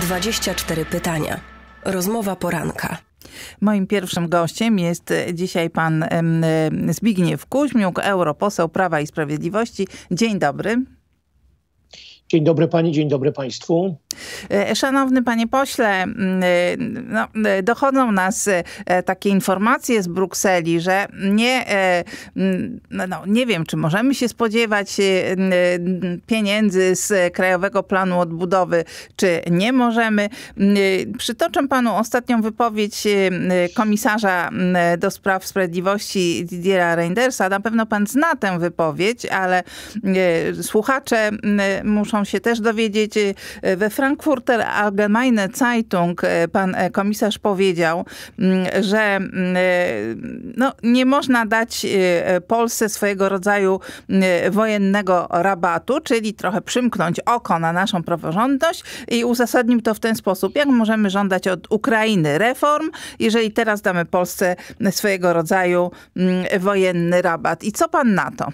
24 pytania. Rozmowa poranka. Moim pierwszym gościem jest dzisiaj pan Zbigniew Kuźmiuk, europoseł Prawa i Sprawiedliwości. Dzień dobry. Dzień dobry pani, dzień dobry państwu. E, szanowny panie pośle, mm, e, no, e, dochodzą nas takie informacje z Brukseli, że nie, mm, no, no, nie wiem, czy możemy się spodziewać mm, pieniędzy z Krajowego Planu Odbudowy, czy nie możemy. Przytoczę panu ostatnią wypowiedź komisarza do spraw sprawiedliwości Didiera Reindersa. Na pewno pan zna tę wypowiedź, ale słuchacze muszą się też dowiedzieć we Francji, Frankfurter Allgemeine Zeitung e, pan e, komisarz powiedział, mm, że mm, e, no, nie można dać Polsce swojego rodzaju mm, wojennego rabatu, czyli trochę przymknąć oko na naszą praworządność i uzasadnił to w ten sposób. Jak możemy żądać od Ukrainy reform, jeżeli teraz damy Polsce swojego rodzaju wojenny rabat? I co pan na to?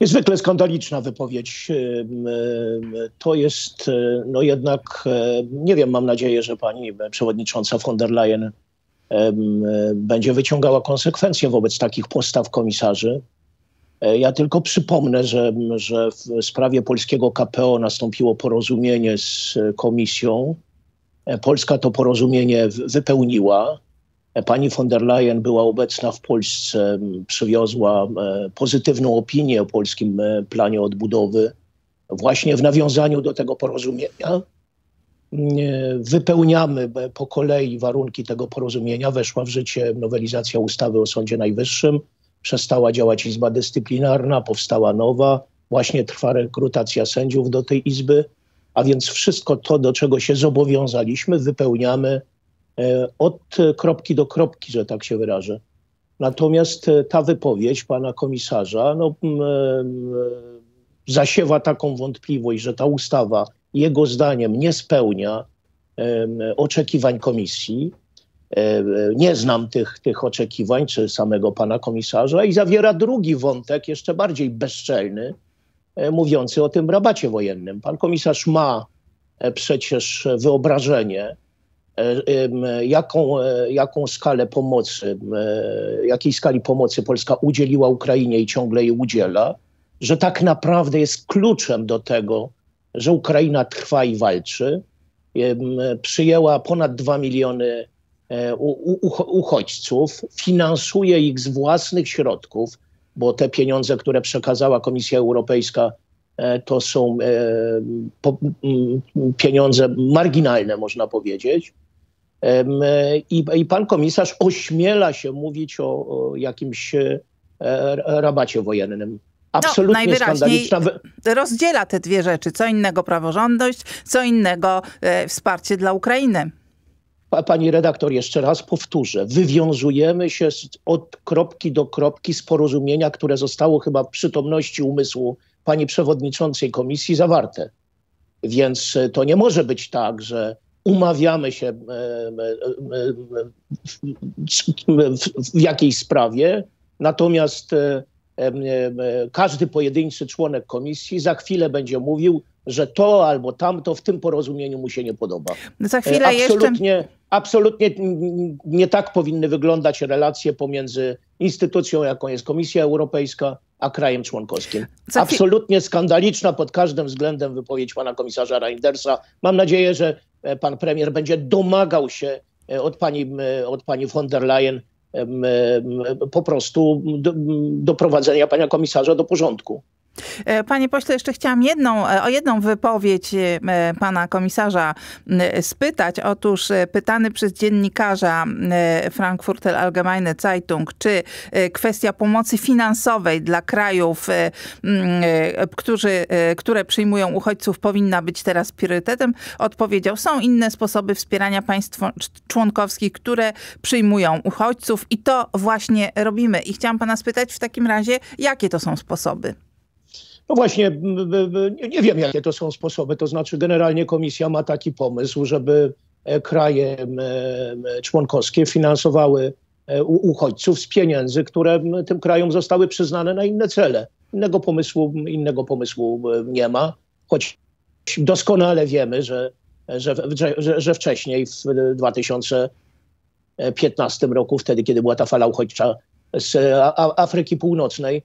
Niezwykle skandaliczna wypowiedź. To jest y, no jednak, y, nie wiem, mam nadzieję, że pani przewodnicząca von der Leyen będzie wyciągała konsekwencje wobec takich postaw komisarzy. E, ja tylko przypomnę, że, że w sprawie polskiego KPO nastąpiło porozumienie z y, komisją. E, Polska to porozumienie wypełniła. Pani von der Leyen była obecna w Polsce, przywiozła pozytywną opinię o polskim planie odbudowy. Właśnie w nawiązaniu do tego porozumienia wypełniamy po kolei warunki tego porozumienia. Weszła w życie nowelizacja ustawy o Sądzie Najwyższym, przestała działać Izba Dyscyplinarna, powstała nowa, właśnie trwa rekrutacja sędziów do tej Izby, a więc wszystko to, do czego się zobowiązaliśmy, wypełniamy E, od kropki do kropki, że tak się wyrażę. Natomiast e, ta wypowiedź pana komisarza no, e, zasiewa taką wątpliwość, że ta ustawa jego zdaniem nie spełnia oczekiwań komisji. Nie znam tych, tych oczekiwań czy samego pana komisarza i zawiera drugi wątek, jeszcze bardziej bezczelny, mówiący o tym rabacie wojennym. Pan komisarz ma przecież wyobrażenie, E, jaką, e, jaką skalę pomocy, e, jakiej skali pomocy Polska udzieliła Ukrainie i ciągle jej udziela, że tak naprawdę jest kluczem do tego, że Ukraina trwa i walczy. Przyjęła ponad 2 miliony uchodźców, finansuje ich z własnych środków, bo te pieniądze, które przekazała Komisja Europejska, to są pieniądze marginalne, można powiedzieć. E, I, I, pan komisarz ośmiela się mówić o, o jakimś e, rabacie wojennym. No, Absolutnie no, najwyraźniej skandaliczna. Rozdziela te dwie rzeczy. Co innego praworządność, co innego e, wsparcie dla Ukrainy. Pani redaktor, jeszcze raz powtórzę, wywiązujemy się z, od kropki do kropki z porozumienia, które zostało chyba w przytomności umysłu pani przewodniczącej komisji zawarte. Więc to nie może być tak, że umawiamy się e, e, e, w jakiejś sprawie, natomiast każdy pojedynczy członek komisji za chwilę będzie mówił, że to albo tamto w tym porozumieniu mu się nie podoba. No za chwilę e, absolutnie, jeszcze... absolutnie nie tak powinny wyglądać relacje pomiędzy instytucją, jaką jest Komisja Europejska, a krajem członkowskim. absolutnie skandaliczna pod każdym względem wypowiedź pana komisarza Reindersa. Mam nadzieję, że e, pan premier będzie domagał się e, od pani, od pani von der Leyen po prostu doprowadzenia pana komisarza do porządku. E, panie pośle, jeszcze chciałam jedną, e, o jedną wypowiedź e, pana komisarza spytać. Otóż pytany przez dziennikarza Frankfurter Allgemeine Zeitung, czy kwestia pomocy finansowej dla krajów, którzy, które przyjmują uchodźców powinna być teraz priorytetem, odpowiedział, są inne sposoby wspierania państw członkowskich, które przyjmują uchodźców i to właśnie robimy. I chciałam pana spytać w takim razie, jakie to są sposoby? No właśnie, nie wiem, jakie to są sposoby. To znaczy, generalnie komisja ma taki pomysł, żeby e, kraje członkowskie finansowały e, uchodźców z pieniędzy, które tym krajom zostały przyznane na inne cele. Innego pomysłu, innego pomysłu nie ma, choć doskonale wiemy, że, że, że, że wcześniej, w 2015 e, roku, wtedy, kiedy była ta fala uchodźcza z Afryki Północnej,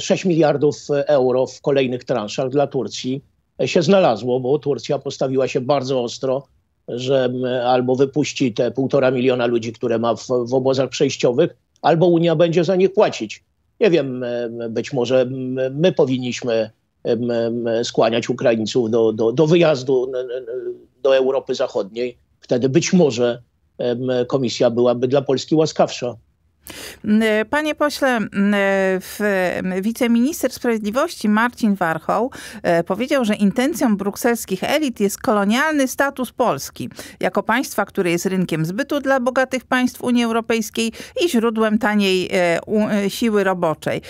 6 e, miliardów euro w kolejnych transzach dla Turcji się znalazło, bo Turcja postawiła się bardzo ostro, że e, albo wypuści te półtora miliona ludzi, które ma w, w obozach przejściowych, albo Unia będzie za nich płacić. Nie wiem, e, być może my powinniśmy skłaniać Ukraińców do, do, do wyjazdu do Europy Zachodniej. Wtedy być może komisja byłaby dla Polski łaskawsza. Mm, e, panie pośle, mm, e, mm, wiceminister sprawiedliwości Marcin Warchoł e, powiedział, że intencją brukselskich elit jest kolonialny status Polski jako państwa, które jest rynkiem zbytu dla bogatych państw Unii Europejskiej i źródłem taniej siły roboczej.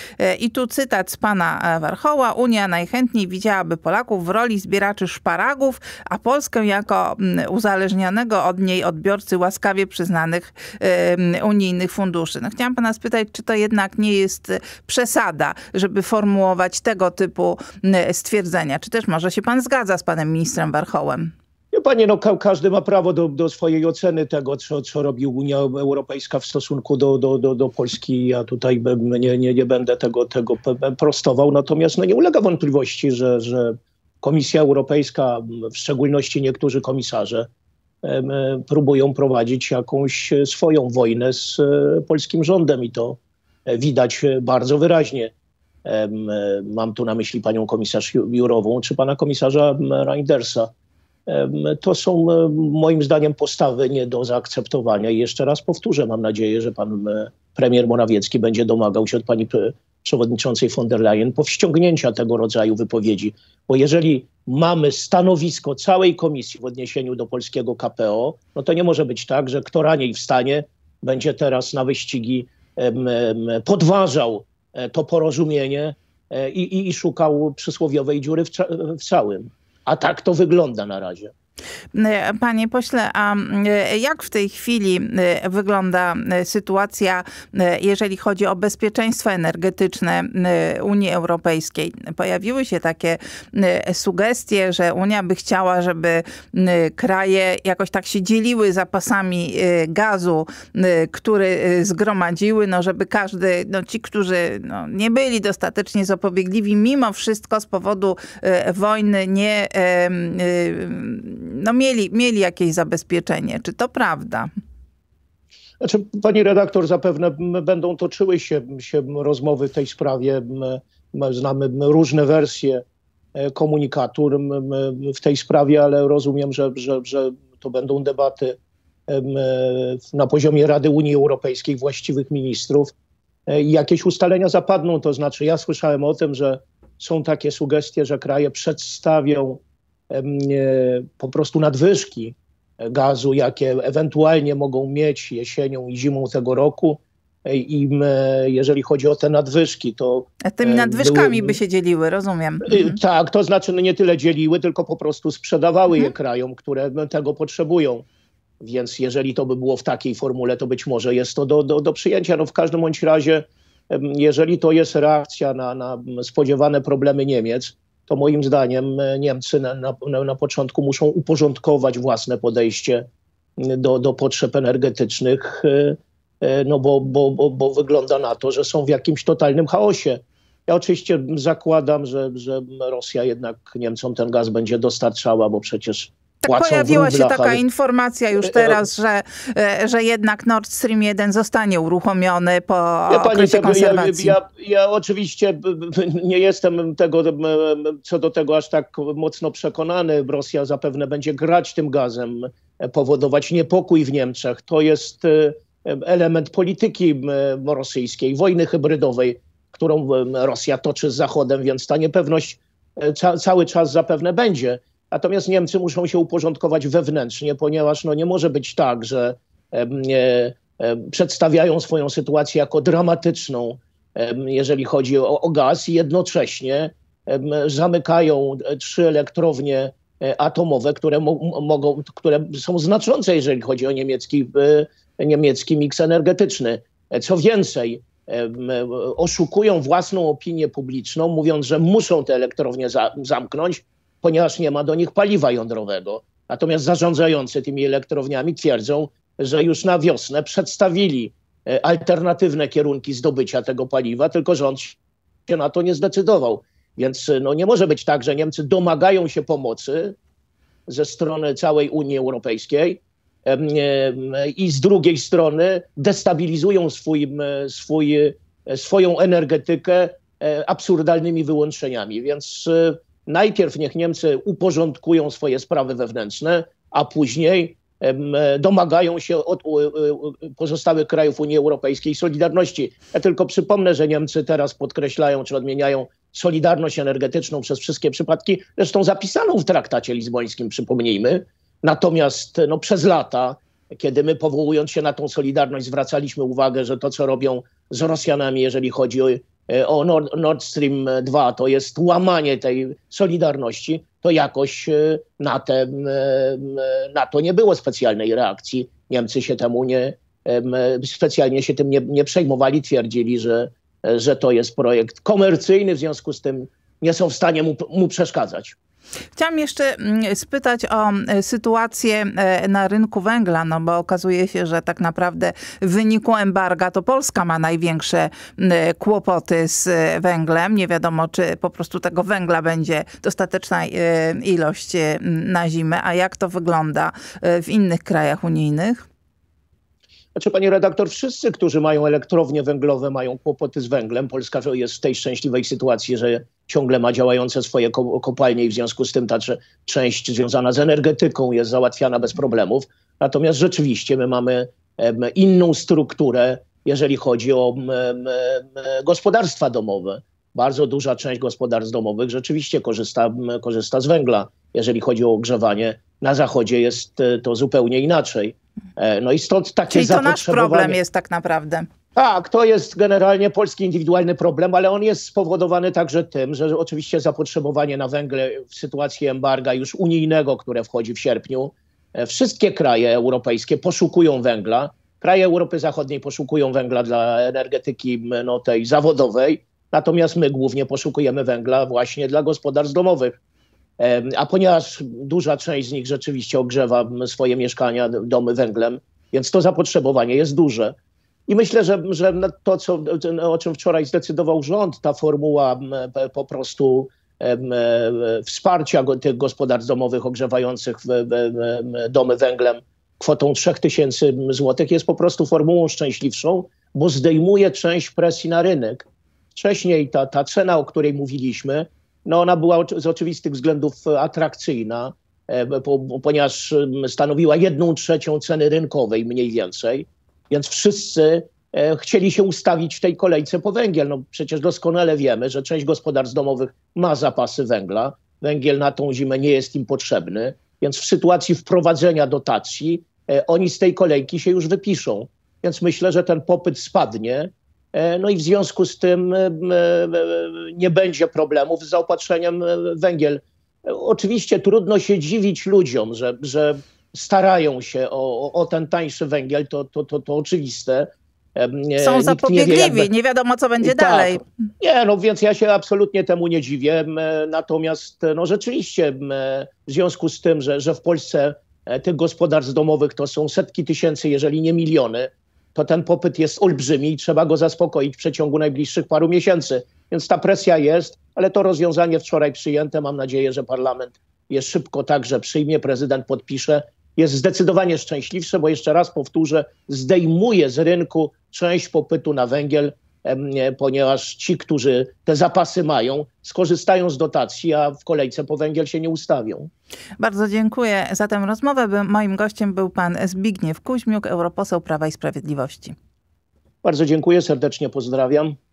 I tu cytat z pana Warchoła. Unia najchętniej widziałaby Polaków w roli zbieraczy szparagów, a Polskę jako uzależnionego od niej odbiorcy łaskawie przyznanych unijnych funduszy. No, chciałam pana spytać, czy to jednak nie jest e, przesada, żeby formułować tego typu stwierdzenia. Czy też może się pan zgadza z panem ministrem Warchołem? Panie, no ka każdy ma prawo do, do swojej oceny tego, co, co robi Unia Europejska w stosunku do, do, do, do Polski. Ja tutaj nie, nie, nie będę tego, tego prostował, natomiast no, nie ulega wątpliwości, że, że Komisja Europejska, w szczególności niektórzy komisarze, E, próbują prowadzić jakąś e, swoją wojnę z e, polskim rządem i to widać bardzo wyraźnie. Mam tu na myśli panią komisarz Jurową czy pana komisarza Reindersa. To są moim zdaniem postawy nie do zaakceptowania i jeszcze raz powtórzę, mam nadzieję, że pan premier Morawiecki będzie domagał się od pani przewodniczącej von der Leyen powściągnięcia tego rodzaju wypowiedzi. Bo jeżeli mamy stanowisko całej komisji w odniesieniu do polskiego KPO, no to nie może być tak, że kto raniej wstanie, będzie teraz na wyścigi em, em, podważał e, to porozumienie e, i, i, i szukał przysłowiowej dziury w, w całym. A tak to wygląda na razie. E, panie pośle, a e, jak w tej chwili e, wygląda sytuacja, jeżeli chodzi o bezpieczeństwo energetyczne Unii Europejskiej? Pojawiły się takie sugestie, że Unia by chciała, żeby kraje jakoś tak się dzieliły zapasami gazu, który zgromadziły, no żeby każdy, no ci, którzy no, nie byli dostatecznie zapobiegliwi, mimo wszystko z powodu wojny nie no mieli, mieli jakieś zabezpieczenie. Czy to prawda? Znaczy, pani redaktor, zapewne będą toczyły się, się rozmowy w tej sprawie. Znamy różne wersje e, komunikatur w tej sprawie, ale rozumiem, że, że, że to będą debaty e, na poziomie Rady Unii Europejskiej, właściwych ministrów e, i jakieś ustalenia zapadną. To znaczy, ja słyszałem o tym, że są takie sugestie, że kraje przedstawią po prostu nadwyżki gazu, jakie ewentualnie mogą mieć jesienią i zimą tego roku. I e, jeżeli chodzi o te nadwyżki, to. A e, tymi nadwyżkami były, by się dzieliły, rozumiem. Y, tak, to znaczy no, nie tyle dzieliły, tylko po prostu sprzedawały mhm. je krajom, które no, tego potrzebują. Więc jeżeli to by było w takiej formule, to być może jest to do, do, do przyjęcia. No w każdym bądź razie, jeżeli to jest reakcja na, na spodziewane problemy Niemiec, to moim zdaniem e, Niemcy na, na, na początku muszą uporządkować własne podejście mm, do, do potrzeb energetycznych, e, e, no bo, bo, bo, bo wygląda na to, że są w jakimś totalnym chaosie. Ja oczywiście zakładam, że, że Rosja jednak Niemcom ten gaz będzie dostarczała, bo przecież tak pojawiła się taka informacja już e, e, teraz, że, e, że jednak Nord Stream 1 zostanie uruchomiony po ja, okresie konserwacji. Ja, ja, ja, oczywiście nie jestem tego, co do tego aż tak mocno przekonany. Rosja zapewne będzie grać tym gazem, powodować niepokój w Niemczech. To jest element polityki rosyjskiej, wojny hybrydowej, którą Rosja toczy z Zachodem, więc ta niepewność ca cały czas zapewne będzie. Natomiast Niemcy muszą się uporządkować wewnętrznie, ponieważ no, nie może być tak, że e, e, przedstawiają swoją sytuację jako dramatyczną, e, jeżeli chodzi o, o, gaz, i jednocześnie zamykają e, trzy elektrownie e, atomowe, które, mo mogą, które są znaczące, jeżeli chodzi o niemiecki, e, niemiecki miks energetyczny. Co więcej, oszukują własną opinię publiczną, mówiąc, że muszą te elektrownie zamknąć, ponieważ nie ma do nich paliwa jądrowego. Natomiast zarządzający tymi elektrowniami twierdzą, że już na wiosnę przedstawili e, alternatywne kierunki zdobycia tego paliwa, tylko rząd się na to nie zdecydował. Więc e, no, nie może być tak, że Niemcy domagają się pomocy ze strony całej Unii Europejskiej e, i z drugiej strony destabilizują swój, swój, swoją energetykę absurdalnymi wyłączeniami. Więc najpierw niech Niemcy uporządkują swoje sprawy wewnętrzne, a później domagają się od pozostałych krajów Unii Europejskiej solidarności. Ja tylko przypomnę, że Niemcy teraz podkreślają czy odmieniają solidarność energetyczną przez wszystkie przypadki, zresztą zapisaną w traktacie lizbońskim, przypomnijmy. Natomiast no, przez lata, kiedy my powołując się na tą solidarność zwracaliśmy uwagę, że to co robią z Rosjanami, jeżeli chodzi o E, o Nord Stream 2, e, to jest łamanie tej solidarności, to jakoś e, na, na to nie było specjalnej reakcji. Niemcy się temu nie, specjalnie się tym nie, nie przejmowali, twierdzili, że, że to jest projekt komercyjny, w związku z tym nie są w stanie mu, mu przeszkadzać. Chciałam jeszcze mm, spytać o e, sytuację e, na rynku węgla, no bo okazuje się, że tak naprawdę w wyniku embarga to Polska ma największe mm, e, kłopoty z węglem. Nie wiadomo, czy po prostu tego węgla będzie dostateczna ilość na zimę, a jak to wygląda w innych krajach unijnych? Znaczy, pani redaktor, wszyscy, którzy mają elektrownie węglowe, mają kłopoty z węglem. Polska jest w tej szczęśliwej sytuacji, że ciągle ma działające swoje kopalnie i w związku z tym ta część związana z energetyką jest załatwiana bez problemów. Natomiast rzeczywiście my mamy inną strukturę, jeżeli chodzi o gospodarstwa domowe. Bardzo duża część gospodarstw domowych rzeczywiście korzysta, korzysta z węgla. Jeżeli chodzi o ogrzewanie, na zachodzie jest e, to zupełnie inaczej. E, no i stąd takie Czyli to nasz problem jest tak naprawdę. Tak, to jest generalnie polski indywidualny problem, ale on jest spowodowany także tym, że oczywiście zapotrzebowanie na węgiel w sytuacji embarga już unijnego, które wchodzi w sierpniu, e, wszystkie kraje europejskie poszukują węgla. Kraje Europy Zachodniej poszukują węgla dla energetyki no, tej zawodowej, natomiast my głównie poszukujemy węgla właśnie dla gospodarstw domowych. A ponieważ duża część z nich rzeczywiście ogrzewa swoje mieszkania, domy węglem, więc to zapotrzebowanie jest duże. I myślę, że, że to, co, o czym wczoraj zdecydował rząd, ta formuła po prostu e, wsparcia tych gospodarstw domowych ogrzewających domy węglem kwotą 3000 zł jest po prostu formułą szczęśliwszą, bo zdejmuje część presji na rynek. Wcześniej ta, ta cena, o której mówiliśmy, no ona była z oczywistych względów atrakcyjna, e, ponieważ stanowiła jedną trzecią ceny rynkowej mniej więcej. Więc wszyscy e, chcieli się ustawić w tej kolejce po węgiel. No przecież doskonale wiemy, że część gospodarstw domowych ma zapasy węgla. Węgiel na tą zimę nie jest im potrzebny, więc w sytuacji wprowadzenia dotacji e, oni z tej kolejki się już wypiszą. Więc myślę, że ten popyt spadnie. E, no i w związku z tym nie będzie problemów z zaopatrzeniem węgiel. Oczywiście trudno się dziwić ludziom, że, że starają się o, o ten tańszy węgiel, to, to, to, to oczywiste. Są Nikt zapobiegliwi, nie, wie, nie, wiadomo co będzie tak. dalej. Nie, no więc ja się absolutnie temu nie dziwię. E, natomiast e, no rzeczywiście e, w związku z tym, że, że w Polsce tych gospodarstw domowych to są setki tysięcy, jeżeli nie miliony, to ten popyt jest olbrzymi i trzeba go zaspokoić w przeciągu najbliższych paru miesięcy. Więc ta presja jest, ale to rozwiązanie wczoraj przyjęte, mam nadzieję, że parlament je szybko także przyjmie, prezydent podpisze jest zdecydowanie szczęśliwsze, bo jeszcze raz powtórzę, zdejmuje z rynku część popytu na węgiel, ponieważ ci, którzy te zapasy mają, skorzystają z dotacji, a w kolejce po węgiel się nie ustawią. Bardzo dziękuję za tę rozmowę. Moim gościem był pan Zbigniew Kuźmiuk, europoseł Prawa i Sprawiedliwości. Bardzo dziękuję, serdecznie pozdrawiam.